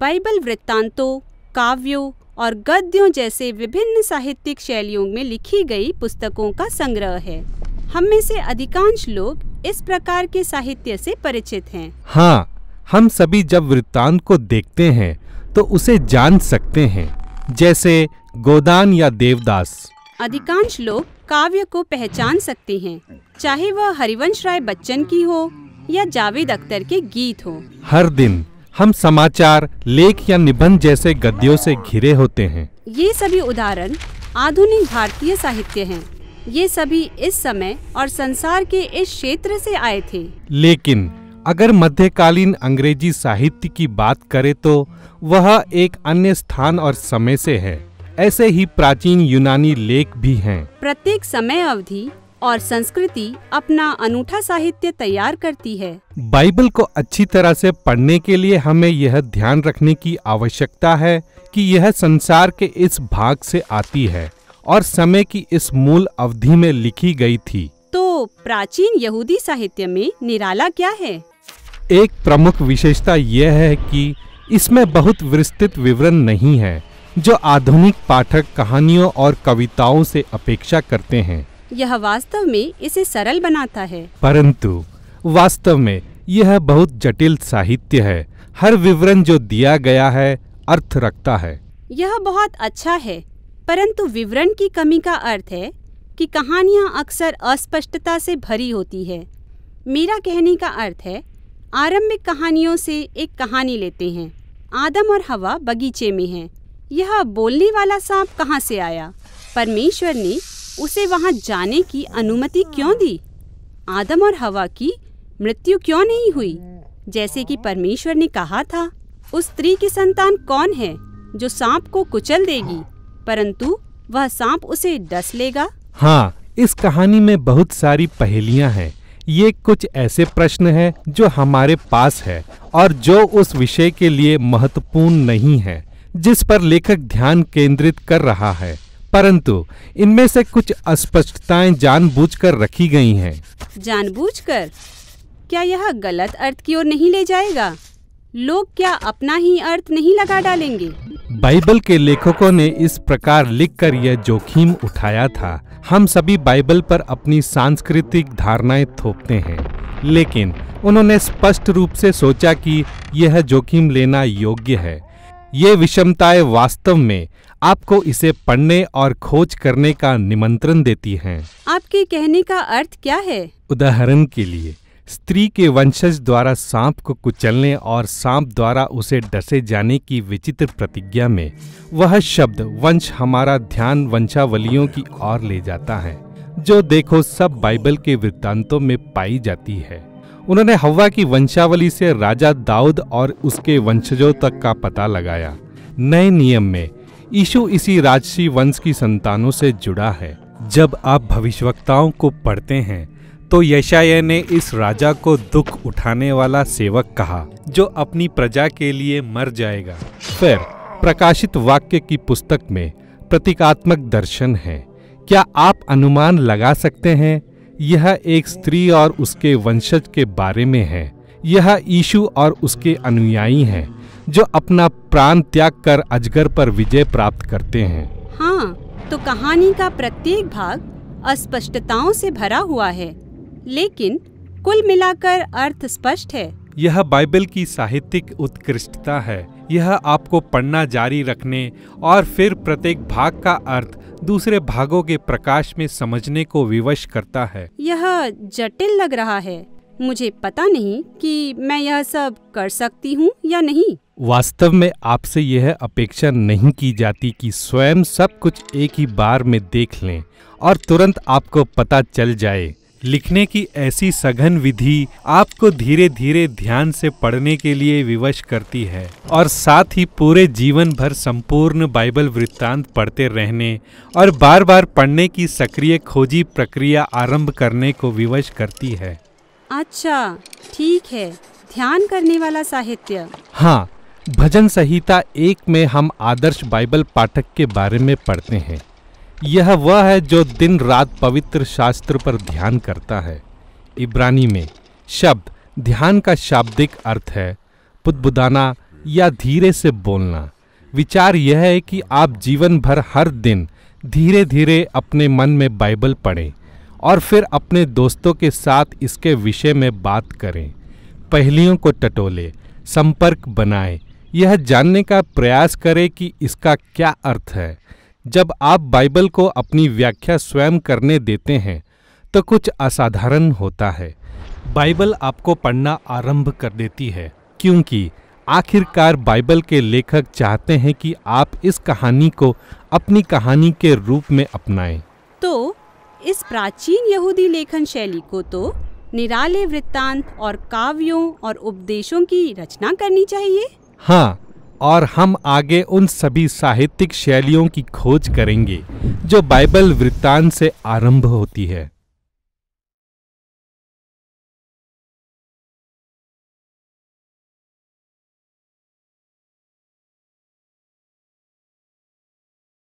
Bible वृत्तांतों काव्यों और गद्यों जैसे विभिन्न साहित्यिक शैलियों में लिखी गई पुस्तकों का संग्रह है हम में से अधिकांश लोग इस प्रकार के साहित्य से परिचित हैं। हाँ हम सभी जब वृत्तांत को देखते हैं तो उसे जान सकते हैं जैसे गोदान या देवदास अधिकांश लोग काव्य को पहचान सकते हैं चाहे वह हरिवंश राय बच्चन की हो या जावेद अख्तर के गीत हो हर दिन हम समाचार लेख या निबंध जैसे गद्यों से घिरे होते हैं ये सभी उदाहरण आधुनिक भारतीय साहित्य हैं। ये सभी इस समय और संसार के इस क्षेत्र से आए थे लेकिन अगर मध्यकालीन अंग्रेजी साहित्य की बात करें तो वह एक अन्य स्थान और समय से है ऐसे ही प्राचीन यूनानी लेख भी हैं। प्रत्येक समय अवधि और संस्कृति अपना अनूठा साहित्य तैयार करती है बाइबल को अच्छी तरह से पढ़ने के लिए हमें यह ध्यान रखने की आवश्यकता है कि यह संसार के इस भाग से आती है और समय की इस मूल अवधि में लिखी गई थी तो प्राचीन यहूदी साहित्य में निराला क्या है एक प्रमुख विशेषता यह है कि इसमें बहुत विस्तृत विवरण नहीं है जो आधुनिक पाठक कहानियों और कविताओं से अपेक्षा करते हैं यह वास्तव में इसे सरल बनाता है परंतु वास्तव में यह बहुत जटिल साहित्य है हर विवरण जो दिया गया है अर्थ रखता है यह बहुत अच्छा है परंतु विवरण की कमी का अर्थ है कि कहानियाँ अक्सर अस्पष्टता से भरी होती है मेरा कहने का अर्थ है आरंभिक कहानियों से एक कहानी लेते हैं आदम और हवा बगीचे में हैं यह बोलने वाला सांप कहाँ से आया परमेश्वर ने उसे वहां जाने की अनुमति क्यों दी आदम और हवा की मृत्यु क्यों नहीं हुई जैसे कि परमेश्वर ने कहा था उस स्त्री की संतान कौन है जो सांप को कुचल देगी परंतु वह सांप उसे डस लेगा हाँ इस कहानी में बहुत सारी पहेलियाँ हैं ये कुछ ऐसे प्रश्न हैं जो हमारे पास है और जो उस विषय के लिए महत्वपूर्ण नहीं है जिस पर लेखक ध्यान केंद्रित कर रहा है परंतु इनमें से कुछ अस्पष्टताएं जानबूझकर रखी गई हैं। जानबूझकर? क्या यह गलत अर्थ की ओर नहीं ले जाएगा लोग क्या अपना ही अर्थ नहीं लगा डालेंगे बाइबल के लेखकों ने इस प्रकार लिखकर यह जोखिम उठाया था हम सभी बाइबल पर अपनी सांस्कृतिक धारणाएं थोपते हैं लेकिन उन्होंने स्पष्ट रूप से सोचा कि यह जोखिम लेना योग्य है ये विषमताएं वास्तव में आपको इसे पढ़ने और खोज करने का निमंत्रण देती हैं। आपके कहने का अर्थ क्या है उदाहरण के लिए स्त्री के वंशज द्वारा सांप को कुचलने और सांप द्वारा उसे डसे जाने की विचित्र प्रतिज्ञा में वह शब्द वंश हमारा ध्यान वंशावलियों की ओर ले जाता है जो देखो सब बाइबल के वृत्तांतों में पाई जाती है उन्होंने हवा की वंशावली से राजा दाऊद और उसके वंशजों तक का पता लगाया नए नियम में ईशु इसी राजसी वंश की संतानों से जुड़ा है जब आप भविष्यवक्ताओं को पढ़ते हैं तो यशाय ने इस राजा को दुख उठाने वाला सेवक कहा जो अपनी प्रजा के लिए मर जाएगा फिर प्रकाशित वाक्य की पुस्तक में प्रतीकात्मक दर्शन है क्या आप अनुमान लगा सकते हैं यह एक स्त्री और उसके वंशज के बारे में है यह ईशु और उसके अनुयायी हैं जो अपना प्राण त्याग कर अजगर पर विजय प्राप्त करते हैं हाँ तो कहानी का प्रत्येक भाग अस्पष्टताओं से भरा हुआ है लेकिन कुल मिलाकर अर्थ स्पष्ट है यह बाइबल की साहित्यिक उत्कृष्टता है यह आपको पढ़ना जारी रखने और फिर प्रत्येक भाग का अर्थ दूसरे भागों के प्रकाश में समझने को विवश करता है यह जटिल लग रहा है मुझे पता नहीं कि मैं यह सब कर सकती हूँ या नहीं वास्तव में आपसे यह अपेक्षा नहीं की जाती कि स्वयं सब कुछ एक ही बार में देख लें और तुरंत आपको पता चल जाए लिखने की ऐसी सघन विधि आपको धीरे धीरे ध्यान से पढ़ने के लिए विवश करती है और साथ ही पूरे जीवन भर संपूर्ण बाइबल वृत्तांत पढ़ते रहने और बार बार पढ़ने की सक्रिय खोजी प्रक्रिया आरंभ करने को विवश करती है अच्छा ठीक है ध्यान करने वाला साहित्य हाँ भजन संहिता एक में हम आदर्श बाइबल पाठक के बारे में पढ़ते हैं यह वह है जो दिन रात पवित्र शास्त्र पर ध्यान करता है इब्रानी में शब्द ध्यान का शाब्दिक अर्थ है बुदबुदाना या धीरे से बोलना विचार यह है कि आप जीवन भर हर दिन धीरे धीरे अपने मन में बाइबल पढ़ें और फिर अपने दोस्तों के साथ इसके विषय में बात करें पहलियों को टटोले संपर्क बनाए यह जानने का प्रयास करें कि इसका क्या अर्थ है जब आप बाइबल को अपनी व्याख्या स्वयं करने देते हैं तो कुछ असाधारण होता है बाइबल आपको पढ़ना आरंभ कर देती है क्योंकि आखिरकार बाइबल के लेखक चाहते हैं कि आप इस कहानी को अपनी कहानी के रूप में अपनाएं। तो इस प्राचीन यहूदी लेखन शैली को तो निराले वृत्तांत और काव्यों और उपदेशों की रचना करनी चाहिए हाँ और हम आगे उन सभी साहित्यिक शैलियों की खोज करेंगे जो बाइबल वृत्तांत से आरंभ होती है